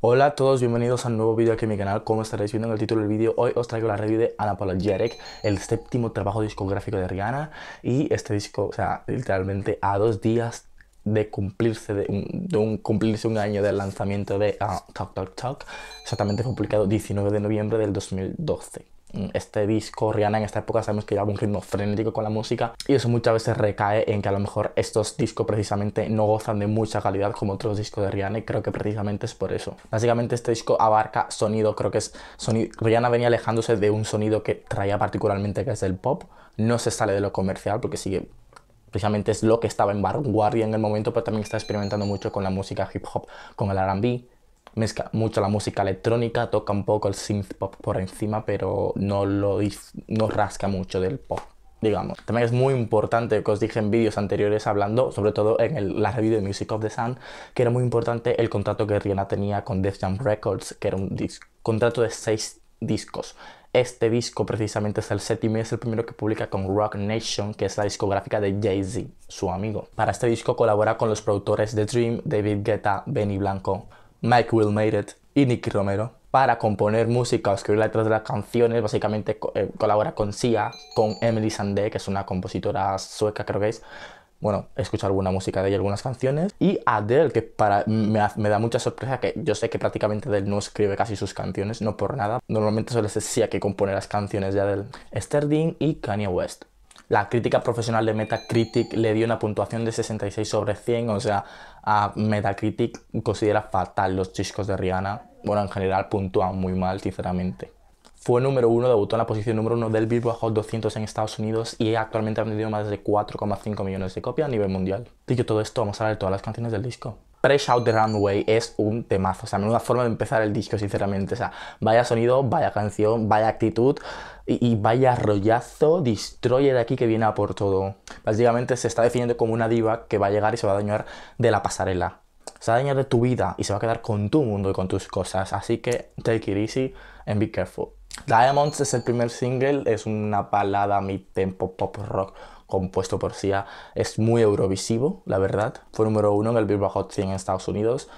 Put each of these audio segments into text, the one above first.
Hola a todos, bienvenidos a un nuevo vídeo aquí en mi canal Como estaréis viendo en el título del vídeo, hoy os traigo la review de jerek El séptimo trabajo discográfico de Rihanna Y este disco, o sea, literalmente a dos días de cumplirse de un, cumplirse un año del lanzamiento de ah, Talk Talk Talk Exactamente fue publicado 19 de noviembre del 2012 Mm, este disco, Rihanna en esta época sabemos que lleva un ritmo frenético con la música y eso muchas veces recae en que a lo mejor estos discos precisamente no gozan de mucha calidad como otros discos de Rihanna y creo que precisamente es por eso. Básicamente este disco abarca sonido, creo que es sonido, Rihanna venía alejándose de un sonido que traía particularmente que es el pop, no se sale de lo comercial porque sigue precisamente es lo que estaba en vanguardia en el momento, pero también está experimentando mucho con la música hip hop, con el R&B, mezcla mucho la música electrónica, toca un poco el synth pop por encima, pero no lo no rasca mucho del pop. Digamos. También es muy importante que os dije en vídeos anteriores hablando, sobre todo en el, la review de Music of the Sun, que era muy importante el contrato que Rihanna tenía con Def Jam Records, que era un contrato de seis discos. Este disco precisamente es el séptimo y es el primero que publica con Rock Nation, que es la discográfica de Jay-Z, su amigo. Para este disco colabora con los productores de Dream, David Guetta, Benny Blanco, Mike Will Made It y Nicky Romero para componer música o escribir letras de las canciones. Básicamente eh, colabora con Sia, con Emily Sandé, que es una compositora sueca, creo que es. Bueno, he escuchado alguna música de ella, algunas canciones. Y Adele, que para, me, da mucha sorpresa, que yo sé que prácticamente Adele no escribe casi sus canciones, no por nada. Normalmente suele ser Sia que compone las canciones de Adele. Esther Dean y Kanye West. La crítica profesional de Metacritic le dio una puntuación de 66 sobre 100, o sea, a Metacritic considera fatal los discos de Rihanna. Bueno, en general puntúa muy mal, sinceramente. Fue número uno, debutó en la posición número uno del Billboard Hot 200 en Estados Unidos y actualmente ha vendido más de 4,5 millones de copias a nivel mundial. Dicho todo esto, vamos a ver todas las canciones del disco. Fresh Out the Runway es un temazo. O sea, menuda forma de empezar el disco, sinceramente. O sea, vaya sonido, vaya canción, vaya actitud y, vaya rollazo. Destroyer aquí que viene a por todo. Básicamente se está definiendo como una diva que va a llegar y se va a dañar de la pasarela. Se va a dañar de tu vida y se va a quedar con tu mundo y con tus cosas. Así que take it easy and be careful. Diamonds es el primer single, es una balada mi tempo pop rock compuesto por Sia, es muy eurovisivo, la verdad. Fue número uno en el Billboard Hot 100 en Estados Unidos.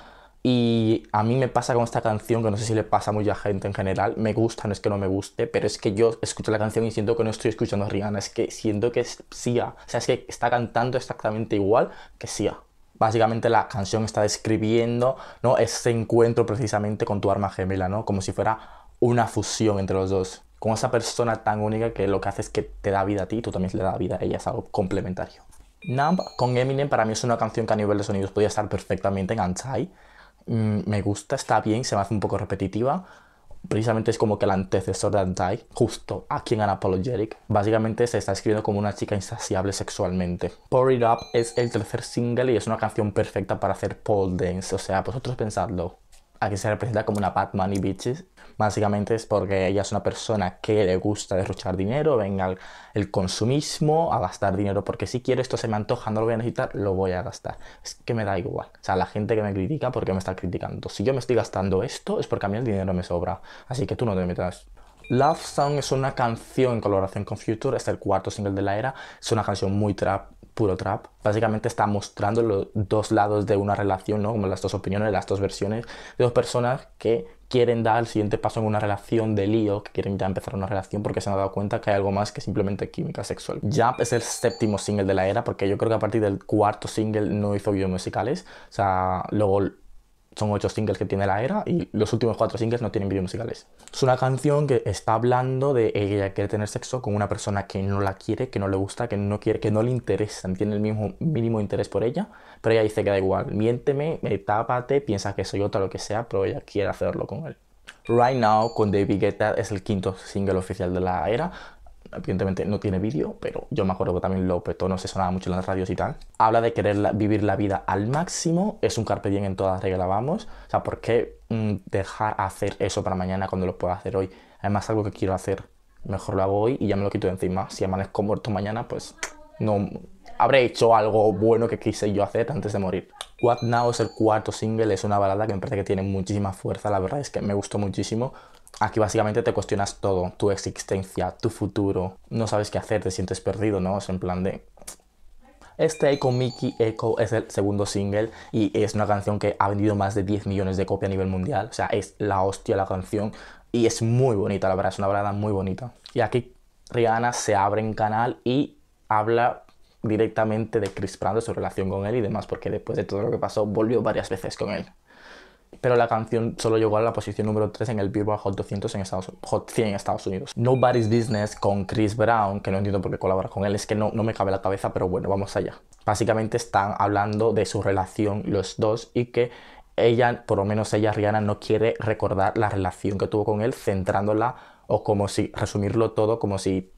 Y a mí me pasa con esta canción, que no sé si le pasa a mucha gente en general, me gusta, no es que no me guste, pero es que yo escucho la canción y siento que no estoy escuchando a Rihanna, es que siento que es Sia, o sea, es que está cantando exactamente igual que Sia. Básicamente la canción está describiendo ¿no? ese encuentro precisamente con tu arma gemela, ¿no? como si fuera una fusión entre los dos con esa persona tan única que lo que hace es que te da vida a ti y tú también le das vida a ella, es algo complementario. Numb con Eminem para mí es una canción que a nivel de sonidos podría estar perfectamente en Anti. Mm, me gusta, está bien, se me hace un poco repetitiva. Precisamente es como que el antecesor de Anti, justo aquí en Unapologetic. Básicamente se está escribiendo como una chica insaciable sexualmente. Pour It Up es el tercer single y es una canción perfecta para hacer pole dance. O sea, vosotros pensadlo que se representa como una Bad Money Bitches. Básicamente es porque ella es una persona que le gusta derrochar dinero, venga el, consumismo, a gastar dinero, porque si quiero esto se me antoja, no lo voy a necesitar, lo voy a gastar. Es que me da igual. O sea, la gente que me critica, ¿por qué me está criticando? Si yo me estoy gastando esto, es porque a mí el dinero me sobra. Así que tú no te metas. Love Song es una canción en colaboración con Future, es el cuarto single de la era, es una canción muy trap puro trap. Básicamente está mostrando los dos lados de una relación, ¿no? Como las dos opiniones, las dos versiones de dos personas que quieren dar el siguiente paso en una relación de lío, que quieren empezar una relación porque se han dado cuenta que hay algo más que simplemente química sexual. Jump es el séptimo single de la era porque yo creo que a partir del cuarto single no hizo videos musicales. O sea, luego son ocho singles que tiene la era y los últimos cuatro singles no tienen vídeos musicales. Es una canción que está hablando de ella quiere tener sexo con una persona que no la quiere, que no le gusta, que no quiere, que no le interesa, tiene el mismo mínimo interés por ella, pero ella dice que da igual, miénteme, eh, tápate, piensa que soy otra, lo que sea, pero ella quiere hacerlo con él. Right Now con David Guetta es el quinto single oficial de la era evidentemente no tiene vídeo, pero yo me acuerdo que también lo petó, no se sonaba mucho en las radios y tal. Habla de querer vivir la vida al máximo, es un carpe diem en todas reglas, vamos. O sea, ¿por qué mm, dejar hacer eso para mañana cuando lo puedo hacer hoy? Además, algo que quiero hacer, mejor lo hago hoy y ya me lo quito de encima. Si amanezco muerto mañana, pues no habré hecho algo bueno que quise yo hacer antes de morir. What Now es el cuarto single, es una balada que me parece que tiene muchísima fuerza, la verdad es que me gustó muchísimo. Aquí básicamente te cuestionas todo, tu existencia, tu futuro, no sabes qué hacer, te sientes perdido, ¿no? Es en plan de... Este Echo Mickey Echo es el segundo single y es una canción que ha vendido más de 10 millones de copias a nivel mundial. O sea, es la hostia la canción y es muy bonita, la verdad, es una balada muy bonita. Y aquí Rihanna se abre en canal y habla directamente de Chris Brown, de su relación con él y demás, porque después de todo lo que pasó volvió varias veces con él pero la canción solo llegó a la posición número 3 en el Billboard Hot 200 100 en Estados Unidos. Nobody's Business con Chris Brown, que no entiendo por qué colabora con él, es que no, no me cabe la cabeza, pero bueno, vamos allá. Básicamente están hablando de su relación los dos y que ella, por lo menos ella, Rihanna, no quiere recordar la relación que tuvo con él, centrándola o como si resumirlo todo, como si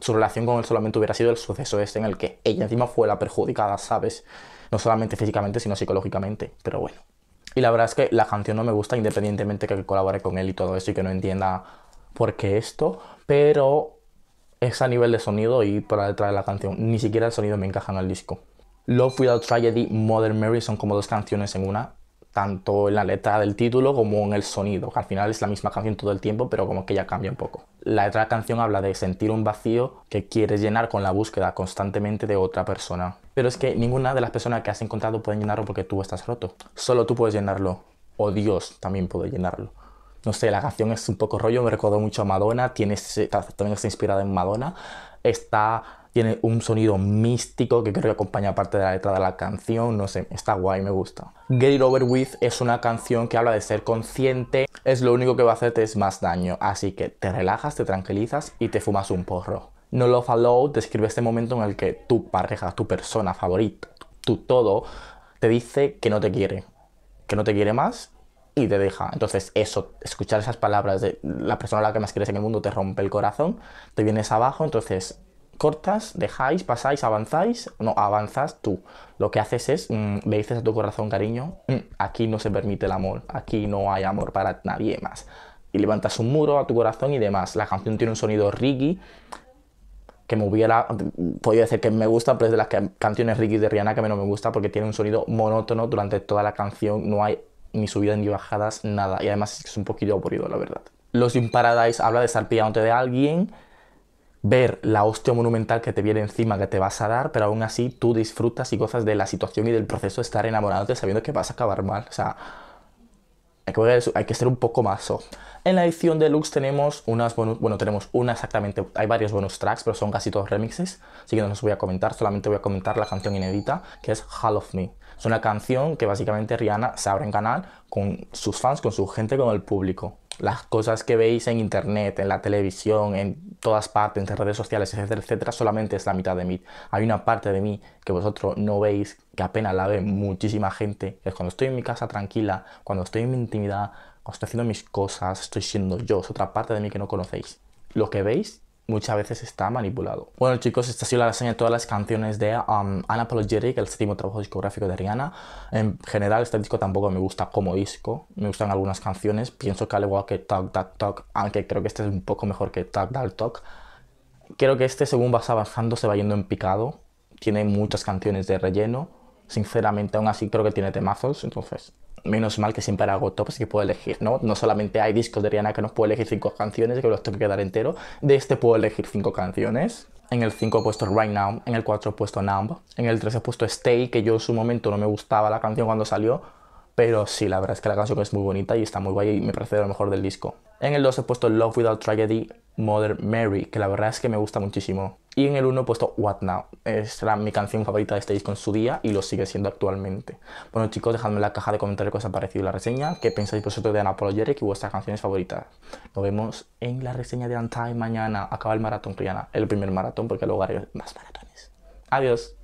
su relación con él solamente hubiera sido el suceso este en el que ella encima fue la perjudicada, ¿sabes? No solamente físicamente, sino psicológicamente, pero bueno. Y la verdad es que la canción no me gusta, independientemente que colabore con él y todo eso y que no entienda por qué esto, pero es a nivel de sonido y por la letra de la canción. Ni siquiera el sonido me encaja en el disco. Love Without Tragedy, Mother Mary son como dos canciones en una, tanto en la letra del título como en el sonido, al final es la misma canción todo el tiempo, pero como que ya cambia un poco. La letra de la canción habla de sentir un vacío que quieres llenar con la búsqueda constantemente de otra persona. Pero es que ninguna de las personas que has encontrado pueden llenarlo porque tú estás roto. Solo tú puedes llenarlo. O Dios también puede llenarlo. No sé, la canción es un poco rollo, me recordó mucho a Madonna, tiene, también está inspirada en Madonna. Está, tiene un sonido místico que creo que acompaña parte de la letra de la canción, no sé, está guay, me gusta. Get It Over With es una canción que habla de ser consciente, es lo único que va a hacerte es más daño, así que te relajas, te tranquilizas y te fumas un porro. No Love Alone describe este momento en el que tu pareja, tu persona favorita, tu todo, te dice que no te quiere, que no te quiere más y te deja. Entonces, eso, escuchar esas palabras de la persona a la que más quieres en el mundo te rompe el corazón, te vienes abajo, entonces cortas, dejáis, pasáis, avanzáis, no, avanzas tú. Lo que haces es, mm, le dices a tu corazón, cariño, mm, aquí no se permite el amor, aquí no hay amor para nadie más. Y levantas un muro a tu corazón y demás. La canción tiene un sonido reggae, que me hubiera podido decir que me gusta, pero es de las canciones Ricky de Rihanna que menos me gusta porque tiene un sonido monótono durante toda la canción, no hay ni subidas ni bajadas, nada. Y además es un poquito aburrido, la verdad. Los in Paradise habla de estar pillándote de alguien, ver la hostia monumental que te viene encima, que te vas a dar, pero aún así tú disfrutas y gozas de la situación y del proceso de estar enamorándote sabiendo que vas a acabar mal hay que, ser un poco más En la edición deluxe tenemos unas bonus, bueno, tenemos una exactamente, hay varios bonus tracks, pero son casi todos remixes, así que no los voy a comentar, solamente voy a comentar la canción inédita, que es Hall of Me. Es una canción que básicamente Rihanna se abre en canal con sus fans, con su gente, con el público las cosas que veis en internet, en la televisión, en todas partes, en redes sociales, etcétera, etcétera, solamente es la mitad de mí. Hay una parte de mí que vosotros no veis, que apenas la ve muchísima gente. Es cuando estoy en mi casa tranquila, cuando estoy en mi intimidad, cuando estoy haciendo mis cosas, estoy siendo yo, es otra parte de mí que no conocéis. Lo que veis muchas veces está manipulado. Bueno chicos, esta ha sido la reseña de todas las canciones de um, Unapologetic, el séptimo trabajo discográfico de Rihanna. En general este disco tampoco me gusta como disco, me gustan algunas canciones, pienso que al igual que Talk Talk Talk, aunque creo que este es un poco mejor que Talk Talk Talk, creo que este según vas avanzando se va yendo en picado, tiene muchas canciones de relleno, sinceramente aún así creo que tiene temazos, entonces menos mal que siempre hago tops que puedo elegir, ¿no? No solamente hay discos de Rihanna que nos puedo elegir cinco canciones y que los tengo que quedar entero. De este puedo elegir cinco canciones. En el 5 he puesto Right Now, en el 4 he puesto Numb, en el 3 he puesto Stay, que yo en su momento no me gustaba la canción cuando salió, pero sí, la verdad es que la canción es muy bonita y está muy guay y me parece de lo mejor del disco. En el 2 he puesto Love Without Tragedy, Mother Mary, que la verdad es que me gusta muchísimo. Y en el 1 he puesto What Now. Es mi canción favorita de este disco en su día y lo sigue siendo actualmente. Bueno chicos, dejadme en la caja de comentarios qué os ha parecido la reseña, qué pensáis vosotros de jerick y vuestras canciones favoritas. Nos vemos en la reseña de Antai mañana. Acaba el maratón, Rihanna. El primer maratón porque luego haré más maratones. Adiós.